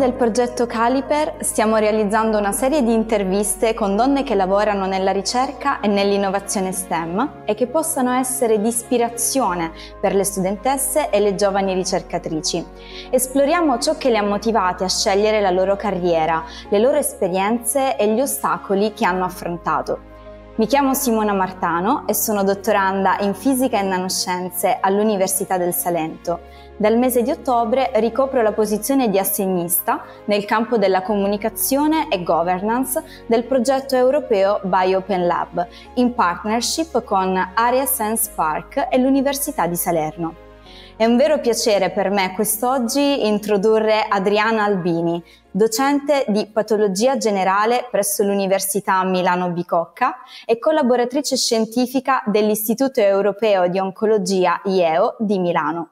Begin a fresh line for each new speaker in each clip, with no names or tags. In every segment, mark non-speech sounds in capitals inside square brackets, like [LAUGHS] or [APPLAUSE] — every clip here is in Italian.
del progetto Caliper stiamo realizzando una serie di interviste con donne che lavorano nella ricerca e nell'innovazione STEM e che possano essere di ispirazione per le studentesse e le giovani ricercatrici. Esploriamo ciò che le ha motivate a scegliere la loro carriera, le loro esperienze e gli ostacoli che hanno affrontato. Mi chiamo Simona Martano e sono dottoranda in fisica e nanoscienze all'Università del Salento. Dal mese di ottobre ricopro la posizione di assegnista nel campo della comunicazione e governance del progetto europeo BioPen Lab, in partnership con Area Sense Park e l'Università di Salerno. È un vero piacere per me quest'oggi introdurre Adriana Albini, docente di patologia generale presso l'Università Milano Bicocca e collaboratrice scientifica dell'Istituto Europeo di Oncologia IEO di Milano.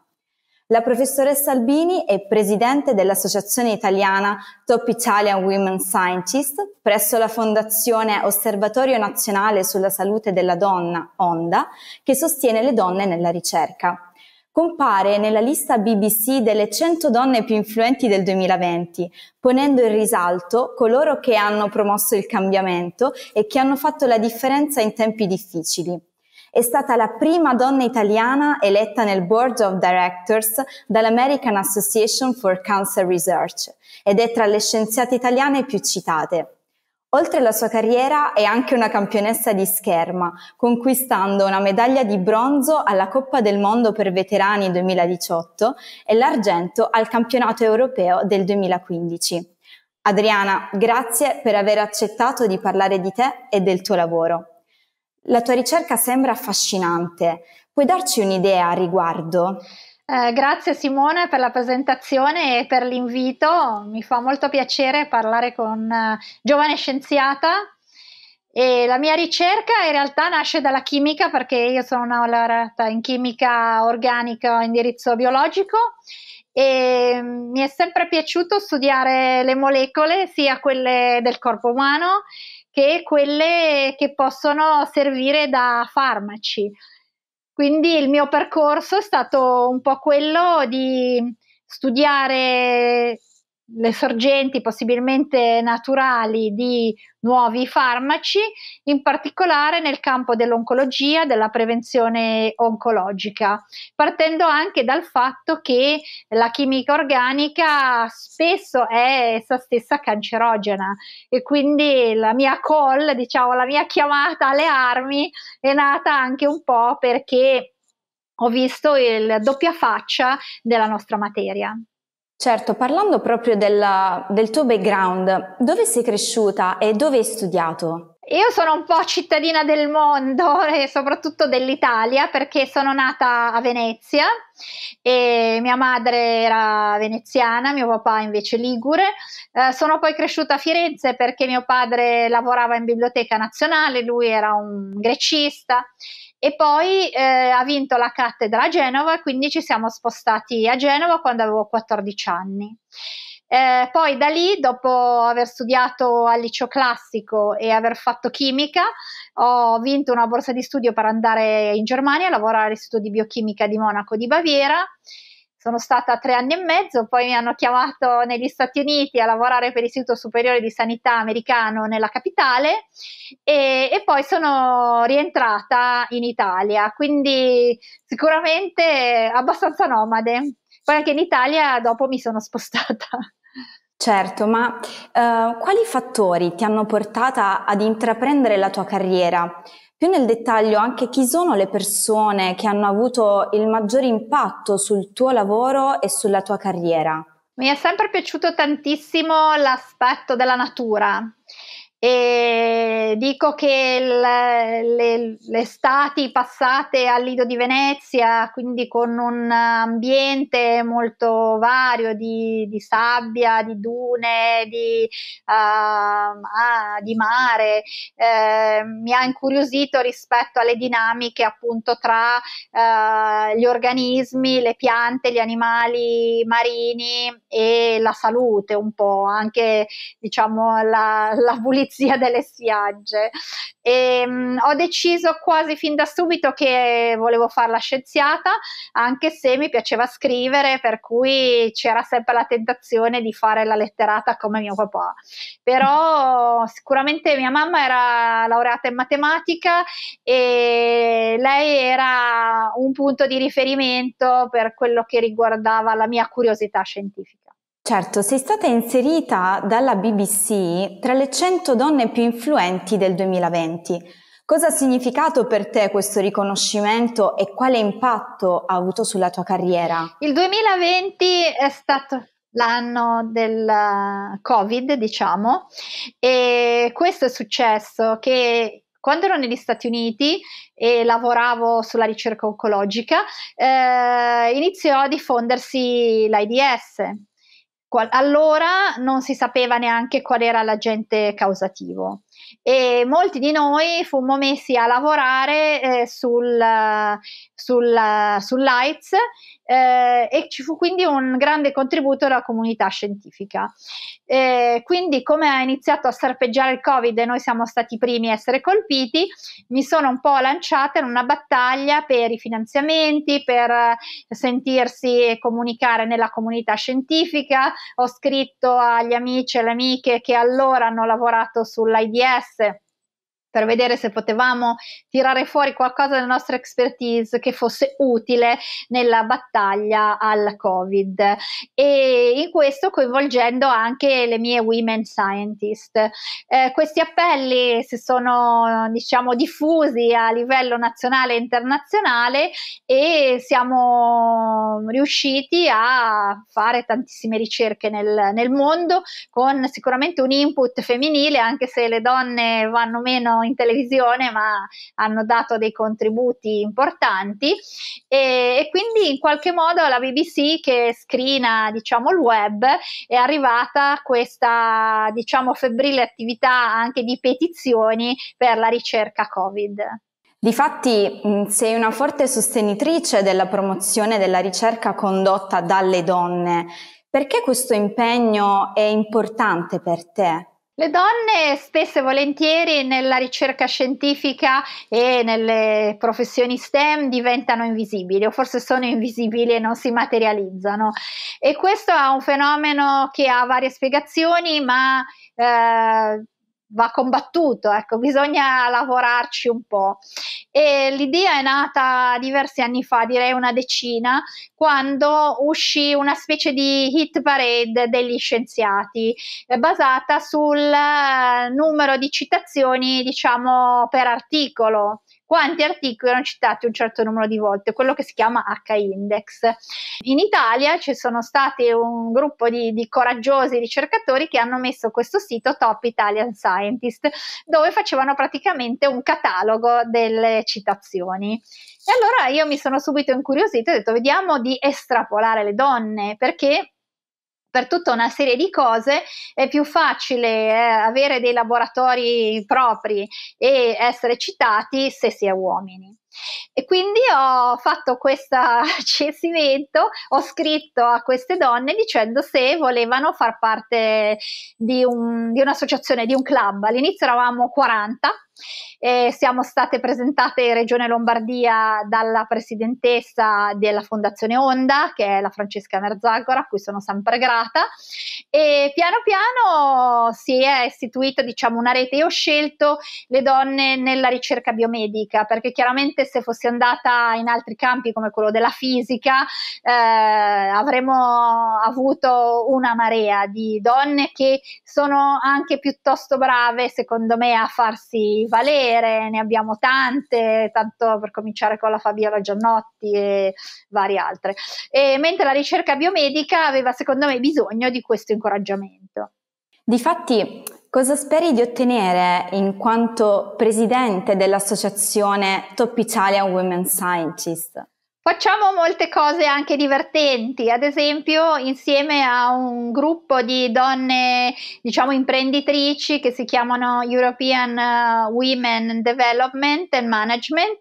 La professoressa Albini è presidente dell'Associazione Italiana Top Italian Women Scientist presso la Fondazione Osservatorio Nazionale sulla Salute della Donna, ONDA, che sostiene le donne nella ricerca compare nella lista BBC delle 100 donne più influenti del 2020, ponendo in risalto coloro che hanno promosso il cambiamento e che hanno fatto la differenza in tempi difficili. È stata la prima donna italiana eletta nel Board of Directors dall'American Association for Cancer Research ed è tra le scienziate italiane più citate. Oltre alla sua carriera è anche una campionessa di scherma, conquistando una medaglia di bronzo alla Coppa del Mondo per veterani 2018 e l'argento al campionato europeo del 2015. Adriana, grazie per aver accettato di parlare di te e del tuo lavoro. La tua ricerca sembra affascinante. Puoi darci un'idea a riguardo?
Eh, grazie Simone per la
presentazione e per l'invito, mi
fa molto piacere parlare con uh, giovane scienziata e la mia ricerca in realtà nasce dalla chimica perché io sono una laureata in chimica organica o indirizzo biologico e mm, mi è sempre piaciuto studiare le molecole, sia quelle del corpo umano che quelle che possono servire da farmaci. Quindi il mio percorso è stato un po' quello di studiare le sorgenti possibilmente naturali di nuovi farmaci, in particolare nel campo dell'oncologia, della prevenzione oncologica, partendo anche dal fatto che la chimica organica spesso è essa stessa cancerogena e quindi la mia call, diciamo la mia chiamata alle armi è nata anche un po' perché ho visto il doppia faccia della nostra materia.
Certo, parlando proprio della, del tuo background, dove sei cresciuta e dove hai studiato? Io sono un po'
cittadina del mondo [LAUGHS] e soprattutto dell'Italia perché sono nata a Venezia e mia madre era veneziana, mio papà invece ligure. Eh, sono poi cresciuta a Firenze perché mio padre lavorava in biblioteca nazionale, lui era un grecista e poi eh, ha vinto la cattedra a Genova, quindi ci siamo spostati a Genova quando avevo 14 anni. Eh, poi da lì, dopo aver studiato al liceo classico e aver fatto chimica, ho vinto una borsa di studio per andare in Germania a lavorare all'Istituto di Biochimica di Monaco di Baviera sono stata tre anni e mezzo, poi mi hanno chiamato negli Stati Uniti a lavorare per l'Istituto Superiore di Sanità americano nella capitale e, e poi sono rientrata in Italia, quindi sicuramente abbastanza nomade. Poi anche in Italia dopo mi sono spostata.
Certo, ma eh, quali fattori ti hanno portata ad intraprendere la tua carriera? più nel dettaglio anche chi sono le persone che hanno avuto il maggior impatto sul tuo lavoro e sulla tua carriera. Mi è sempre piaciuto
tantissimo l'aspetto della natura e dico che le, le, le estati passate al Lido di Venezia, quindi con un ambiente molto vario di, di sabbia, di dune, di, uh, ah, di mare, eh, mi ha incuriosito rispetto alle dinamiche appunto tra uh, gli organismi, le piante, gli animali marini e la salute un po', anche diciamo la, la vulnerabilità pulizia delle spiagge. E, ehm, mh, ho deciso quasi fin da subito che volevo fare la scienziata, anche se mi piaceva scrivere, per cui c'era sempre la tentazione di fare la letterata come mio papà. Però sicuramente mia mamma era laureata in matematica e lei era un punto di riferimento per quello che riguardava la mia curiosità scientifica.
Certo, sei stata inserita dalla BBC tra le 100 donne più influenti del 2020. Cosa ha significato per te questo riconoscimento e quale impatto ha avuto sulla tua carriera?
Il 2020 è stato l'anno del eh, Covid, diciamo, e questo è successo che quando ero negli Stati Uniti e lavoravo sulla ricerca oncologica, eh, iniziò a diffondersi l'AIDS, Qual- allora non si sapeva neanche qual era l'agente causativo e molti di noi fummo messi a lavorare eh, sul, sul, sul Lights eh, e ci fu quindi un grande contributo della comunità scientifica. Eh, quindi come ha iniziato a serpeggiare il Covid e noi siamo stati i primi a essere colpiti, mi sono un po' lanciata in una battaglia per i finanziamenti, per sentirsi e comunicare nella comunità scientifica, ho scritto agli amici e alle amiche che allora hanno lavorato sull'IDS ABS per vedere se potevamo tirare fuori qualcosa della nostra expertise che fosse utile nella battaglia al Covid e in questo coinvolgendo anche le mie women scientist. Eh, questi appelli si sono diciamo diffusi a livello nazionale e internazionale e siamo riusciti a fare tantissime ricerche nel, nel mondo con sicuramente un input femminile anche se le donne vanno meno in televisione ma hanno dato dei contributi importanti e, e quindi in qualche modo la BBC che scrina diciamo il web è arrivata questa diciamo febbrile attività anche di petizioni per la ricerca Covid.
Difatti sei una forte sostenitrice della promozione della ricerca condotta dalle donne. Perché questo impegno è importante per te?
Le donne spesso e volentieri nella ricerca scientifica e nelle professioni STEM diventano invisibili o forse sono invisibili e non si materializzano e questo è un fenomeno che ha varie spiegazioni ma eh, va combattuto, ecco, bisogna lavorarci un po'. E l'idea è nata diversi anni fa, direi una decina, quando uscì una specie di hit parade degli scienziati, eh, basata sul eh, numero di citazioni, diciamo, per articolo quanti articoli erano citati un certo numero di volte, quello che si chiama H-index. In Italia ci sono stati un gruppo di, di coraggiosi ricercatori che hanno messo questo sito Top Italian Scientist, dove facevano praticamente un catalogo delle citazioni. E allora io mi sono subito incuriosita e ho detto vediamo di estrapolare le donne, perché per tutta una serie di cose è più facile eh, avere dei laboratori propri e essere citati se si è uomini. E quindi ho fatto questo [LAUGHS] censimento, ho scritto a queste donne dicendo se volevano far parte di, un, di un'associazione, di un club. All'inizio eravamo 40 e siamo state presentate in Regione Lombardia dalla presidentessa della Fondazione Onda, che è la Francesca Merzagora, a cui sono sempre grata. E piano piano si è istituita diciamo, una rete. Io ho scelto le donne nella ricerca biomedica, perché chiaramente se fossi andata in altri campi come quello della fisica, eh, avremmo avuto una marea di donne che sono anche piuttosto brave, secondo me, a farsi valere, ne abbiamo tante, tanto per cominciare con la Fabiola Giannotti e varie altre. E, mentre la ricerca biomedica aveva secondo me bisogno di questo incoraggiamento.
Difatti, cosa speri di ottenere in quanto presidente dell'associazione Top Italian Women Scientists? Facciamo molte
cose anche divertenti, ad esempio insieme a un gruppo di donne, diciamo imprenditrici che si chiamano European eh, Women Development and Management,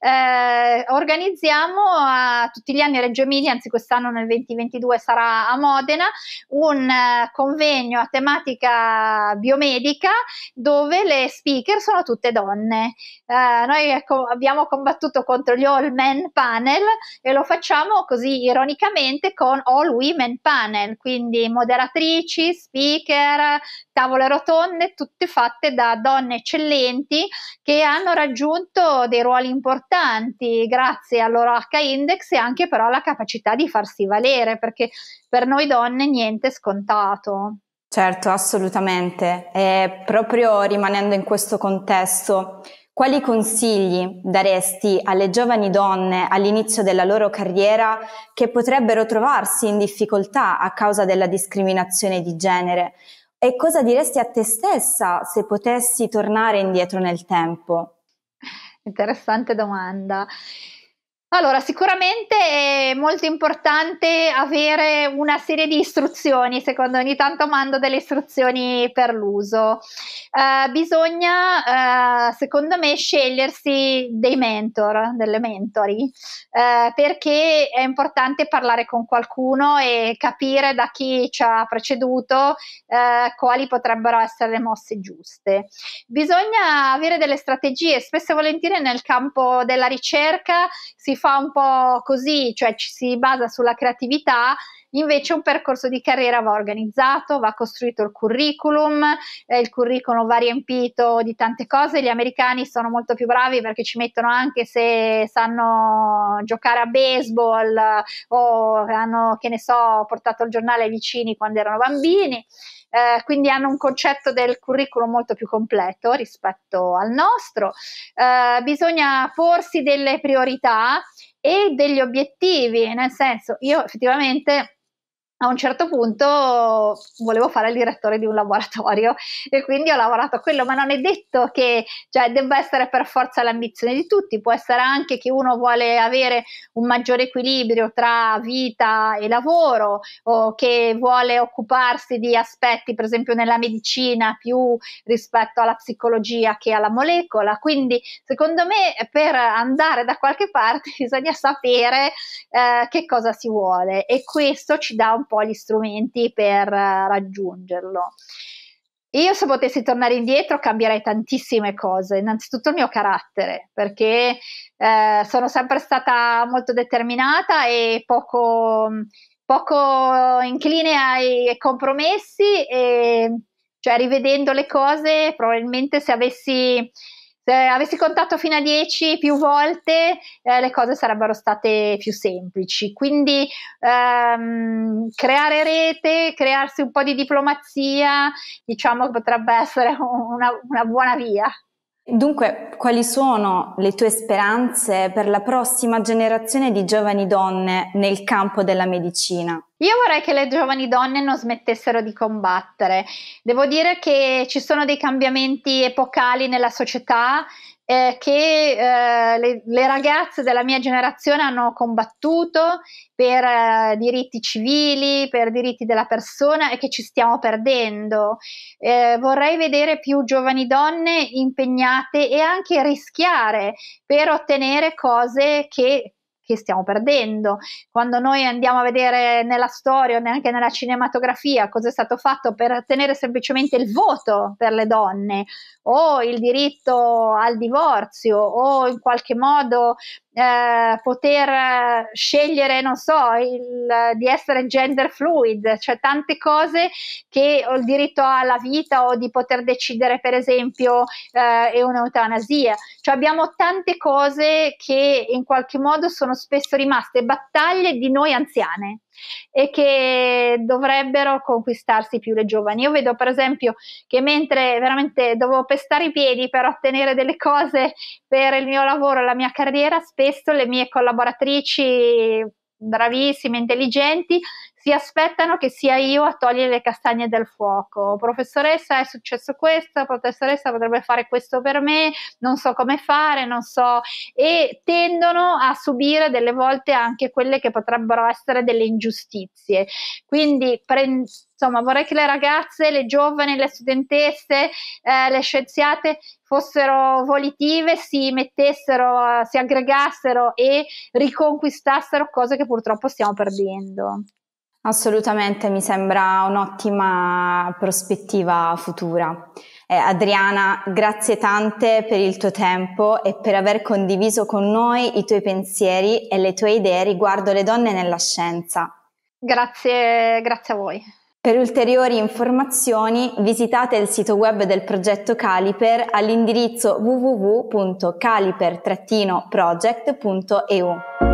eh, organizziamo a tutti gli anni a Reggio Emilia, anzi quest'anno nel 2022 sarà a Modena, un eh, convegno a tematica biomedica dove le speaker sono tutte donne. Uh, noi ecco, abbiamo combattuto contro gli all men panel panel e lo facciamo così ironicamente con All Women Panel, quindi moderatrici, speaker, tavole rotonde, tutte fatte da donne eccellenti che hanno raggiunto dei ruoli importanti grazie al loro H-index e anche però alla capacità di farsi valere, perché per noi donne niente è scontato.
Certo, assolutamente. E proprio rimanendo in questo contesto, quali consigli daresti alle giovani donne all'inizio della loro carriera che potrebbero trovarsi in difficoltà a causa della discriminazione di genere? E cosa diresti a te stessa se potessi tornare indietro nel tempo?
Interessante domanda. Allora, sicuramente è molto importante avere una serie di istruzioni, secondo ogni tanto mando delle istruzioni per l'uso. Eh, bisogna, eh, secondo me, scegliersi dei mentor, delle mentori, eh, perché è importante parlare con qualcuno e capire da chi ci ha preceduto eh, quali potrebbero essere le mosse giuste. Bisogna avere delle strategie, spesso e volentieri nel campo della ricerca si fa un po' così, cioè ci si basa sulla creatività Invece un percorso di carriera va organizzato, va costruito il curriculum, eh, il curriculum va riempito di tante cose. Gli americani sono molto più bravi perché ci mettono anche se sanno giocare a baseball o hanno, che ne so, portato il giornale ai vicini quando erano bambini. Eh, quindi hanno un concetto del curriculum molto più completo rispetto al nostro. Eh, bisogna porsi delle priorità e degli obiettivi, nel senso io effettivamente a un certo punto volevo fare il direttore di un laboratorio e quindi ho lavorato a quello, ma non è detto che cioè, debba essere per forza l'ambizione di tutti, può essere anche che uno vuole avere un maggiore equilibrio tra vita e lavoro o che vuole occuparsi di aspetti, per esempio nella medicina, più rispetto alla psicologia che alla molecola. Quindi secondo me per andare da qualche parte [LAUGHS] bisogna sapere eh, che cosa si vuole e questo ci dà un po' gli strumenti per eh, raggiungerlo. Io se potessi tornare indietro cambierei tantissime cose, innanzitutto il mio carattere, perché eh, sono sempre stata molto determinata e poco, poco incline ai compromessi e cioè rivedendo le cose probabilmente se avessi se avessi contato fino a 10 più volte eh, le cose sarebbero state più semplici. Quindi ehm, creare rete, crearsi un po' di diplomazia, diciamo che potrebbe essere una, una buona via.
Dunque, quali sono le tue speranze per la prossima generazione di giovani donne nel campo della medicina?
Io vorrei che le giovani donne non smettessero di combattere. Devo dire che ci sono dei cambiamenti epocali nella società eh, che eh, le, le, ragazze della mia generazione hanno combattuto per eh, diritti civili, per diritti della persona e che ci stiamo perdendo. Eh, vorrei vedere più giovani donne impegnate e anche rischiare per ottenere cose che che stiamo perdendo. Quando noi andiamo a vedere nella storia o neanche nella cinematografia cosa è stato fatto per ottenere semplicemente il voto per le donne o il diritto al divorzio o in qualche modo eh, poter eh, scegliere, non so, il, eh, di essere gender fluid, cioè tante cose che ho il diritto alla vita o di poter decidere, per esempio, eh, è un'eutanasia. Cioè abbiamo tante cose che in qualche modo sono spesso rimaste battaglie di noi anziane e che dovrebbero conquistarsi più le giovani. Io vedo per esempio che mentre veramente dovevo pestare i piedi per ottenere delle cose per il mio lavoro e la mia carriera, spesso le mie collaboratrici bravissime, intelligenti, si aspettano che sia io a togliere le castagne dal fuoco. Professoressa, è successo questo, professoressa potrebbe fare questo per me, non so come fare, non so. E tendono a subire delle volte anche quelle che potrebbero essere delle ingiustizie. Quindi prend- insomma, vorrei che le ragazze, le giovani, le studentesse, eh, le scienziate fossero volitive, si mettessero, si aggregassero e riconquistassero cose che purtroppo
stiamo perdendo. Assolutamente, mi sembra un'ottima prospettiva futura. Eh, Adriana, grazie tante per il tuo tempo e per aver condiviso con noi i tuoi pensieri e le tue idee riguardo le donne nella scienza. Grazie, grazie a voi. Per ulteriori informazioni visitate il sito web del progetto Caliper all'indirizzo www.caliper-project.eu.